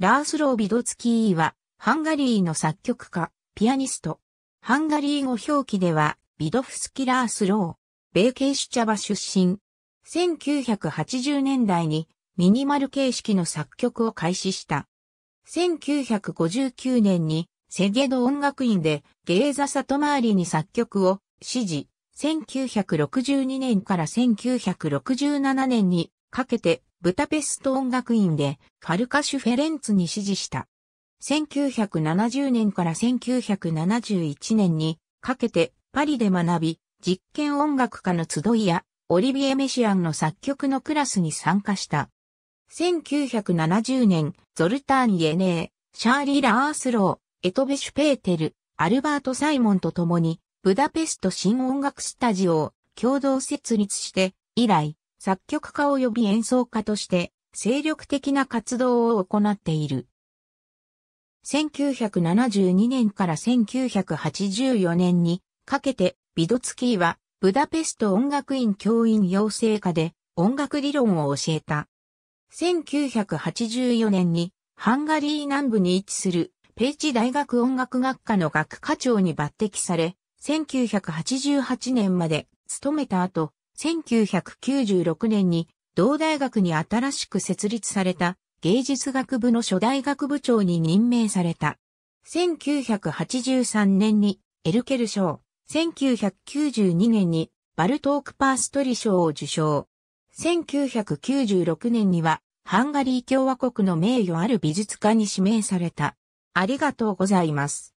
ラースロー・ビドツキーは、ハンガリーの作曲家、ピアニスト。ハンガリー語表記では、ビドフスキ・ラースロー、米系シュチャバ出身。1980年代に、ミニマル形式の作曲を開始した。1959年に、セゲド音楽院で、ゲーザ・サトマーリに作曲を、指示。1962年から1967年に、かけてブタペスト音楽院でファルカシュ・フェレンツに指示した。1970年から1971年にかけてパリで学び、実験音楽家の集いやオリビエ・メシアンの作曲のクラスに参加した。1970年、ゾルターン・イエネー、シャーリー・ラースロー、エトベシュ・ペーテル、アルバート・サイモンと共に、ブダペスト新音楽スタジオを共同設立して、以来、作曲家及び演奏家として精力的な活動を行っている。1972年から1984年にかけてビドツキーはブダペスト音楽院教員養成課で音楽理論を教えた。1984年にハンガリー南部に位置するペイチ大学音楽学科の学科長に抜擢され、1988年まで勤めた後、1996年に同大学に新しく設立された芸術学部の初代学部長に任命された。1983年にエルケル賞、1992年にバルトーク・パーストリ賞を受賞。1996年にはハンガリー共和国の名誉ある美術家に指名された。ありがとうございます。